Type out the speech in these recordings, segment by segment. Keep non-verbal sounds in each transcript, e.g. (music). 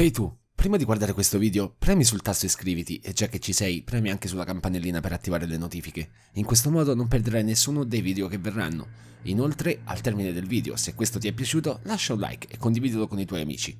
Ehi hey tu, prima di guardare questo video, premi sul tasto iscriviti e già che ci sei, premi anche sulla campanellina per attivare le notifiche. In questo modo non perderai nessuno dei video che verranno. Inoltre, al termine del video, se questo ti è piaciuto, lascia un like e condividilo con i tuoi amici.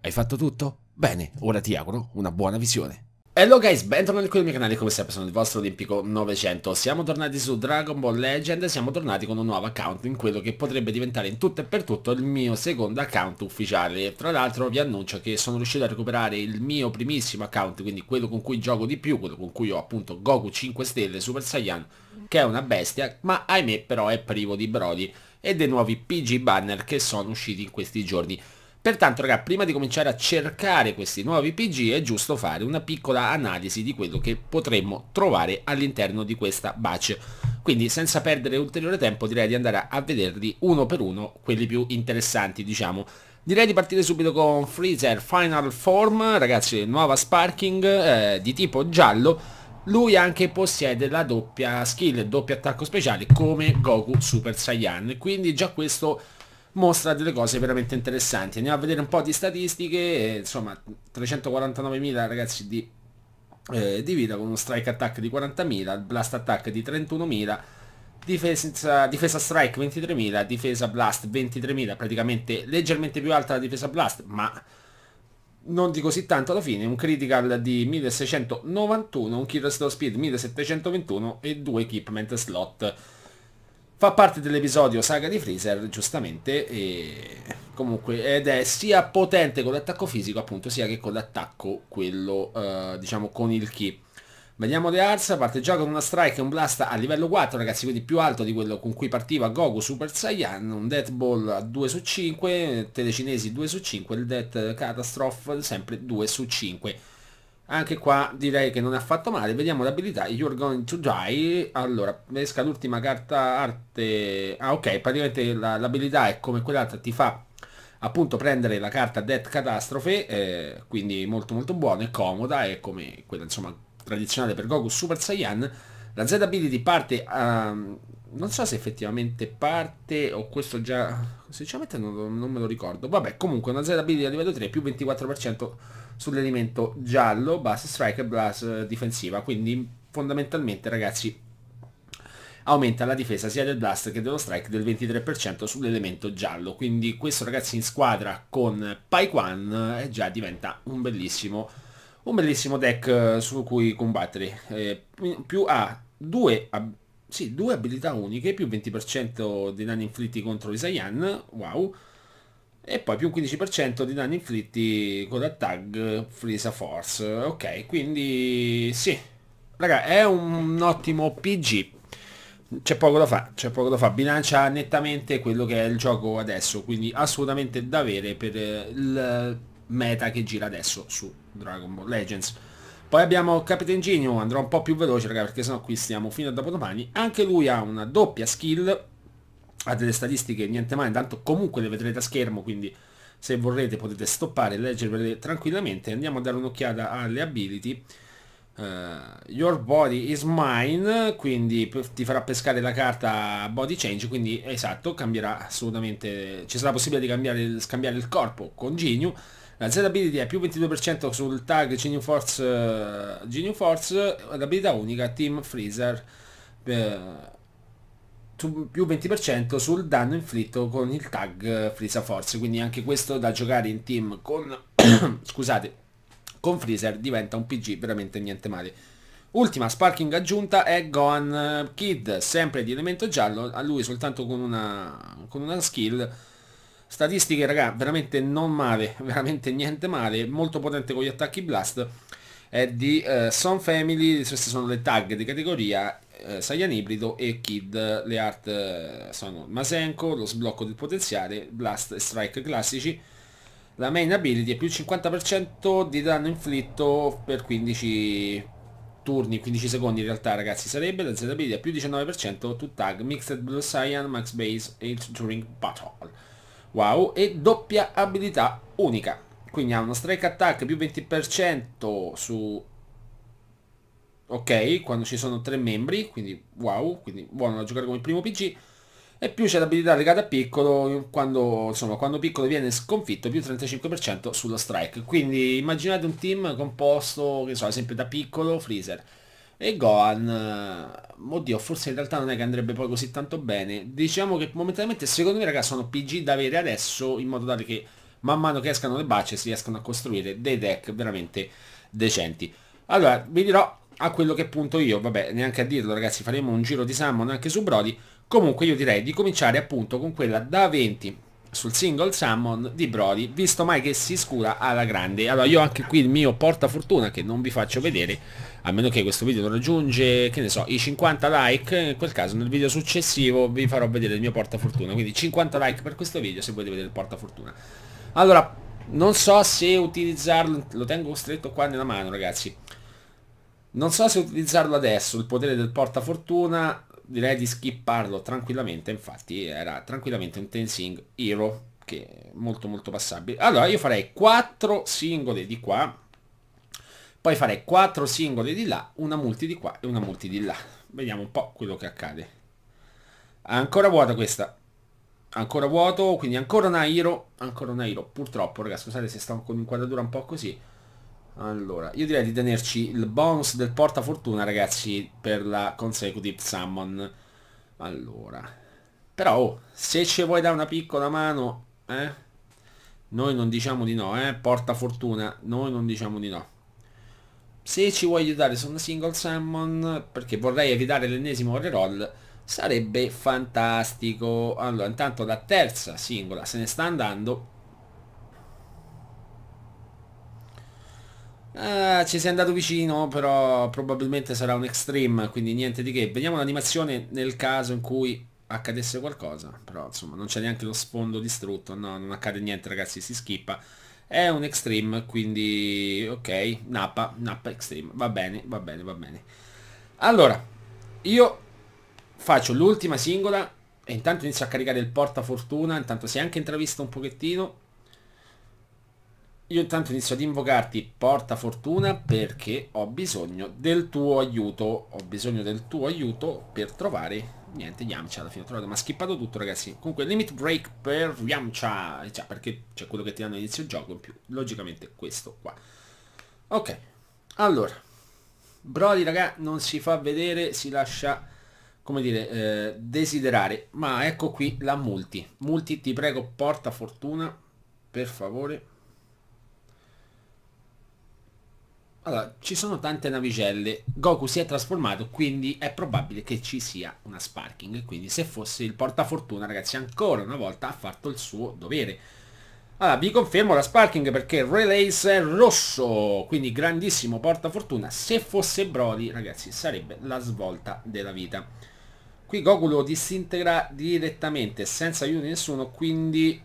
Hai fatto tutto? Bene, ora ti auguro una buona visione. Hello guys, bentornati qui nel mio canale, come sempre sono il vostro Olimpico 900 Siamo tornati su Dragon Ball Legend e siamo tornati con un nuovo account in quello che potrebbe diventare in tutto e per tutto il mio secondo account ufficiale Tra l'altro vi annuncio che sono riuscito a recuperare il mio primissimo account, quindi quello con cui gioco di più, quello con cui ho appunto Goku 5 stelle Super Saiyan Che è una bestia, ma ahimè però è privo di brodi e dei nuovi PG banner che sono usciti in questi giorni Pertanto, ragazzi, prima di cominciare a cercare questi nuovi PG è giusto fare una piccola analisi di quello che potremmo trovare all'interno di questa batch. Quindi senza perdere ulteriore tempo direi di andare a vederli uno per uno, quelli più interessanti diciamo. Direi di partire subito con Freezer Final Form, ragazzi nuova Sparking eh, di tipo giallo, lui anche possiede la doppia skill, doppio attacco speciale come Goku Super Saiyan, quindi già questo mostra delle cose veramente interessanti. Andiamo a vedere un po' di statistiche, e, insomma 349.000 ragazzi di, eh, di vita con uno strike attack di 40.000, blast attack di 31.000, difesa, difesa strike 23.000, difesa blast 23.000, praticamente leggermente più alta la difesa blast, ma non di così tanto alla fine, un critical di 1691, un kill slow speed 1721 e due equipment slot fa parte dell'episodio Saga di Freezer, giustamente, e comunque, ed è sia potente con l'attacco fisico, appunto, sia che con l'attacco, quello, eh, diciamo, con il ki. Vediamo The Arts, parte già con una strike e un blast a livello 4, ragazzi, quindi più alto di quello con cui partiva Goku Super Saiyan, un Death Ball a 2 su 5, telecinesi 2 su 5, il Death Catastrophe sempre 2 su 5 anche qua direi che non è affatto male vediamo l'abilità you're going to die allora esca l'ultima carta arte ah ok praticamente l'abilità la, è come quell'altra ti fa appunto prendere la carta Death Catastrophe, eh, quindi molto molto buona e comoda, è come quella insomma tradizionale per Goku Super Saiyan. La Z-Ability parte, um, non so se effettivamente parte o questo già, sinceramente non, non me lo ricordo, vabbè comunque una Z-Ability a livello 3 più 24% sull'elemento giallo, bass strike e blast difensiva, quindi fondamentalmente ragazzi aumenta la difesa sia del blast che dello strike del 23% sull'elemento giallo, quindi questo ragazzi in squadra con Paikwan eh, già diventa un bellissimo, un bellissimo deck eh, su cui combattere, eh, più ha due sì, due abilità uniche, più 20% di danni inflitti contro Isaian, wow, e poi più 15% di danni inflitti con la tag Freeza Force. Ok, quindi sì, raga, è un ottimo PG. C'è poco da fare, c'è poco da fare. Bilancia nettamente quello che è il gioco adesso, quindi assolutamente da avere per il meta che gira adesso su Dragon Ball Legends. Poi abbiamo Capitan Genio, andrò un po' più veloce raga perché sennò qui stiamo fino a dopodomani. Anche lui ha una doppia skill ha delle statistiche niente male, intanto comunque le vedrete a schermo, quindi se vorrete potete stoppare e leggervele tranquillamente. Andiamo a dare un'occhiata alle ability. Uh, your body is mine, quindi ti farà pescare la carta body change, quindi esatto, cambierà assolutamente, ci sarà possibilità di cambiare, scambiare il corpo con Geniu. La Z ability è più 22% sul tag Geniu Force, uh, eh, Geniu Force, l'abilità unica Team Freezer. Uh, più 20% sul danno inflitto con il tag eh, Freeza Force, quindi anche questo da giocare in team con, (coughs) scusate, con Freezer diventa un PG veramente niente male. Ultima sparking aggiunta è Gohan eh, Kid, sempre di elemento giallo, a lui soltanto con una, con una skill. Statistiche raga, veramente non male, (laughs) veramente niente male, molto potente con gli attacchi blast. È di uh, Son Family, queste sono le tag di categoria eh, Saiyan ibrido e Kid. Le art eh, sono Masenko, lo sblocco del potenziale, Blast e Strike classici. La main ability è più 50% di danno inflitto per 15 turni, 15 secondi in realtà ragazzi sarebbe, la Z ability è più 19%, to tag, mixed blue cyan, max base, age during battle. Wow, e doppia abilità unica. Quindi ha uno strike attack più 20% su ok, quando ci sono tre membri, quindi wow, quindi buono da giocare come primo PG. E più c'è l'abilità legata a piccolo, quando, insomma, quando piccolo viene sconfitto, più 35% sullo strike. Quindi immaginate un team composto, che so, ad esempio da piccolo, Freezer e Gohan, oddio, forse in realtà non è che andrebbe poi così tanto bene. Diciamo che momentaneamente, secondo me, ragazzi, sono PG da avere adesso, in modo tale che man mano che escano le bacce si riescano a costruire dei deck veramente decenti. Allora, vi dirò a quello che punto io, vabbè neanche a dirlo ragazzi, faremo un giro di Summon anche su Brody, comunque io direi di cominciare appunto con quella da 20 sul single Summon di Brody, visto mai che si scura alla grande. Allora io anche qui il mio portafortuna che non vi faccio vedere, a meno che questo video non raggiunge, che ne so, i 50 like, in quel caso nel video successivo vi farò vedere il mio portafortuna, quindi 50 like per questo video se volete vedere il portafortuna. Allora, non so se utilizzarlo, lo tengo stretto qua nella mano ragazzi, non so se utilizzarlo adesso, il potere del portafortuna, direi di skipparlo tranquillamente, infatti era tranquillamente un Tensing Hero, che è molto molto passabile. Allora io farei 4 singole di qua, poi farei 4 singole di là, una multi di qua e una multi di là. Vediamo un po' quello che accade. Ancora vuota questa. Ancora vuoto, quindi ancora una Hero, ancora una Hero. Purtroppo, ragazzi, scusate se sto con inquadratura un po' così. Allora, io direi di tenerci il bonus del portafortuna, ragazzi, per la consecutive summon. Allora. Però, oh, se ci vuoi dare una piccola mano, eh? Noi non diciamo di no, eh? Portafortuna, noi non diciamo di no. Se ci vuoi aiutare su una single summon, perché vorrei evitare l'ennesimo reroll, sarebbe fantastico. Allora, intanto la terza singola se ne sta andando Uh, ci sei andato vicino, però probabilmente sarà un extreme, quindi niente di che. Vediamo l'animazione nel caso in cui accadesse qualcosa, però insomma non c'è neanche lo sfondo distrutto, no, non accade niente ragazzi, si schippa. È un extreme, quindi ok, nappa, nappa extreme, va bene, va bene, va bene. Allora, io faccio l'ultima singola e intanto inizio a caricare il porta fortuna, intanto si è anche intravisto un pochettino, io intanto inizio ad invocarti porta fortuna perché ho bisogno del tuo aiuto. Ho bisogno del tuo aiuto per trovare... Niente, Yamcha alla fine ho trovato, ma schippato tutto ragazzi. Comunque limit break per Yamcha, eh, cioè, perché c'è quello che ti danno all'inizio gioco in più. Logicamente questo qua. Ok, allora. Brody raga non si fa vedere, si lascia come dire, eh, desiderare. Ma ecco qui la multi. Multi, ti prego, porta fortuna, per favore. Allora, ci sono tante navicelle, Goku si è trasformato, quindi è probabile che ci sia una Sparking, quindi se fosse il portafortuna, ragazzi, ancora una volta ha fatto il suo dovere. Allora, vi confermo la Sparking perché Relays è rosso, quindi grandissimo portafortuna, se fosse Brody, ragazzi, sarebbe la svolta della vita. Qui Goku lo disintegra direttamente, senza aiuto di nessuno, quindi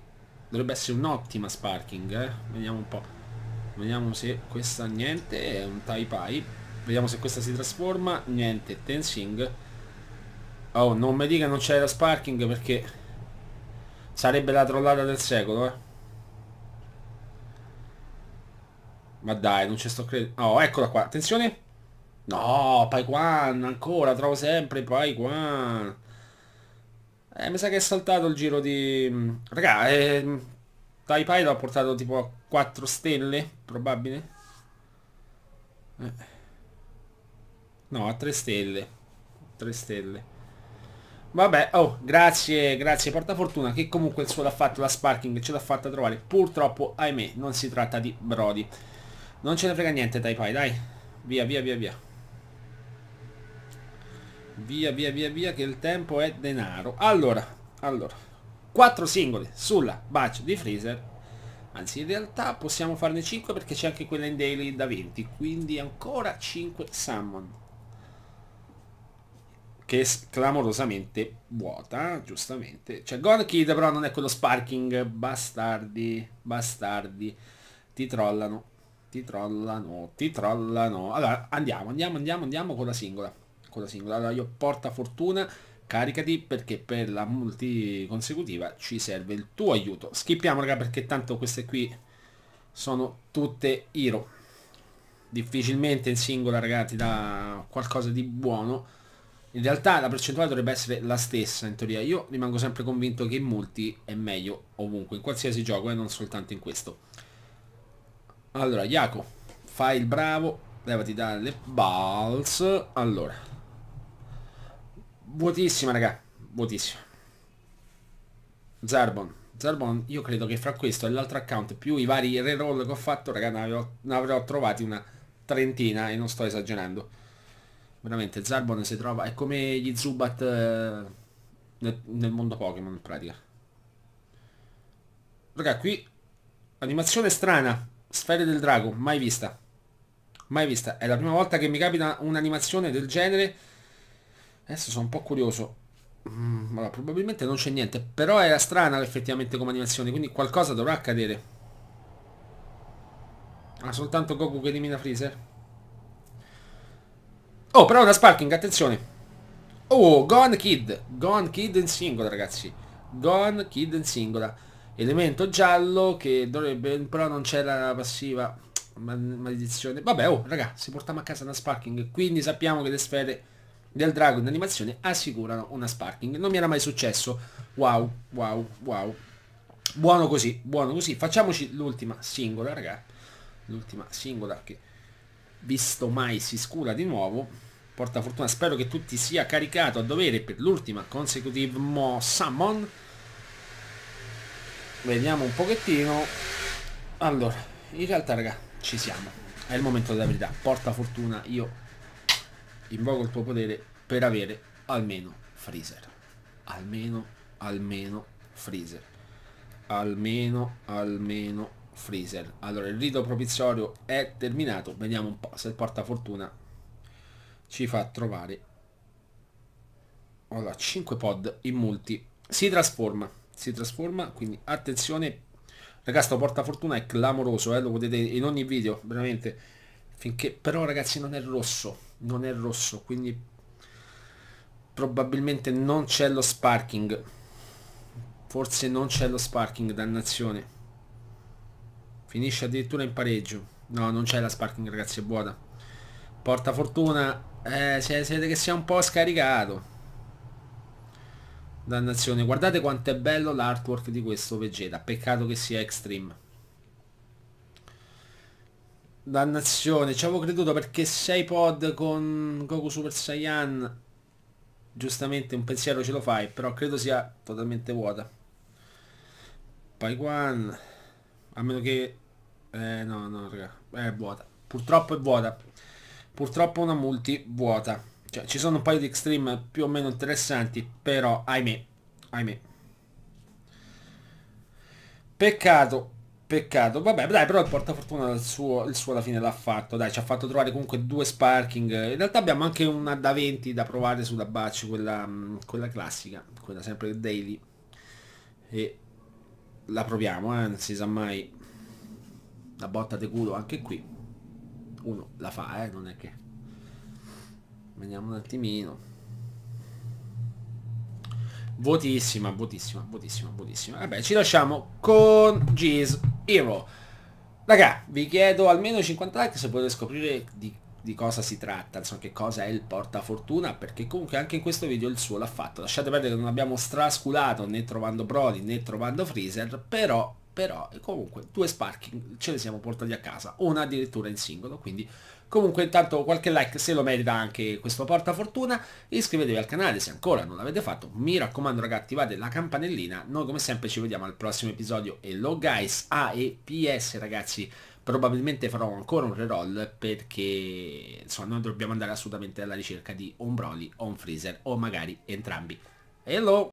dovrebbe essere un'ottima Sparking, eh? vediamo un po' Vediamo se questa niente, è un Tai Pai. Vediamo se questa si trasforma. Niente, Tensing. Oh, non mi dica non c'è la sparking perché sarebbe la trollata del secolo, eh. Ma dai, non ci sto credendo. Oh, eccola qua, attenzione. No, Paikwan, ancora, trovo sempre Paikwan. Eh, mi sa che è saltato il giro di... Mm, raga, eh, Tai Pai l'ha portato tipo a 4 stelle, probabile. Eh. No, a 3 stelle. 3 stelle. Vabbè, oh, grazie, grazie, porta fortuna che comunque il suo l'ha fatto la Sparking, ce l'ha fatta trovare. Purtroppo, ahimè, non si tratta di Brody. Non ce ne frega niente, Tai Pai, dai. Via, via, via, via. Via, via, via, via, che il tempo è denaro. Allora, allora. 4 singoli sulla bacio di Freezer anzi in realtà possiamo farne 5 perché c'è anche quella in daily da 20 quindi ancora 5 summon che è clamorosamente vuota giustamente cioè Gone Kid però non è quello sparking bastardi bastardi ti trollano ti trollano ti trollano allora andiamo andiamo andiamo andiamo con la singola con la singola allora io porta fortuna caricati perché per la multi consecutiva ci serve il tuo aiuto. Schippiamo raga perché tanto queste qui sono tutte hero. Difficilmente in singola raga ti dà qualcosa di buono. In realtà la percentuale dovrebbe essere la stessa in teoria. Io rimango sempre convinto che in multi è meglio ovunque, in qualsiasi gioco e eh, non soltanto in questo. Allora, Iaco, fai il bravo, levati dalle balls. Allora, Vuotissima, raga. Vuotissima. Zarbon. Zarbon, io credo che fra questo e l'altro account, più i vari reroll che ho fatto, raga, ne avrò, ne avrò trovati una trentina e non sto esagerando. Veramente, Zarbon si trova... È come gli Zubat eh, nel, nel mondo Pokémon, in pratica. Raga, qui... Animazione strana. Sfere del drago, mai vista. Mai vista. È la prima volta che mi capita un'animazione del genere Adesso sono un po' curioso. Mm, allora, probabilmente non c'è niente, però era strana effettivamente come animazione, quindi qualcosa dovrà accadere. Ah, soltanto Goku che elimina Freezer? Oh, però una Sparking, attenzione! Oh, Gone Kid! Gone Kid in singola, ragazzi. Gone Kid in singola. Elemento giallo che dovrebbe... però non c'era la passiva maledizione. Vabbè, oh, raga, se portiamo a casa una Sparking, quindi sappiamo che le sfere del drago in animazione assicurano una sparking. Non mi era mai successo. Wow, wow, wow. Buono così, buono così. Facciamoci l'ultima singola, raga. L'ultima singola che visto mai si scura di nuovo. Porta fortuna, spero che tutti ti sia caricato a dovere per l'ultima consecutive Mo Summon. Vediamo un pochettino. Allora, in realtà raga, ci siamo. È il momento della verità. Porta fortuna, io invoco il tuo potere per avere almeno Freezer. Almeno, almeno Freezer. Almeno, almeno Freezer. Allora, il rito propiziorio è terminato. Vediamo un po' se il portafortuna ci fa trovare. Allora, 5 pod in multi. Si trasforma. Si trasforma, quindi attenzione. Ragazzi, sto portafortuna è clamoroso, eh? lo vedete in ogni video, veramente finché però ragazzi non è rosso non è rosso quindi probabilmente non c'è lo sparking forse non c'è lo sparking dannazione finisce addirittura in pareggio no non c'è la sparking ragazzi è buona porta fortuna eh, si vede che sia un po' scaricato dannazione guardate quanto è bello l'artwork di questo Vegeta peccato che sia extreme Dannazione, ci avevo creduto perché 6 pod con Goku Super Saiyan Giustamente un pensiero ce lo fai, però credo sia totalmente vuota Paiguan A meno che... Eh no, no raga, è vuota Purtroppo è vuota Purtroppo una multi vuota Cioè ci sono un paio di extreme più o meno interessanti, però ahimè Ahimè Peccato Peccato, vabbè, dai, però il portafortuna il suo, il suo alla fine l'ha fatto, dai, ci ha fatto trovare comunque due sparking, in realtà abbiamo anche una da 20 da provare sulla Baci, quella, mm, quella classica, quella sempre daily, e la proviamo, eh, non si sa mai, la botta di culo anche qui, uno la fa, eh, non è che, vediamo un attimino, votissima, votissima, votissima, votissima, vabbè, ci lasciamo con Gis. Hero. Raga, vi chiedo almeno 50 like se potete scoprire di, di cosa si tratta, insomma che cosa è il portafortuna, perché comunque anche in questo video il suo l'ha fatto. Lasciate perdere che non abbiamo strasculato né trovando Brody né trovando Freezer, però però comunque due sparking ce le siamo portati a casa, una addirittura in singolo, quindi comunque intanto qualche like se lo merita anche questo portafortuna, iscrivetevi al canale se ancora non l'avete fatto, mi raccomando ragazzi attivate la campanellina, noi come sempre ci vediamo al prossimo episodio e lo guys, A e PS ragazzi, probabilmente farò ancora un reroll perché insomma noi dobbiamo andare assolutamente alla ricerca di un Broly o un Freezer o magari entrambi. Hello!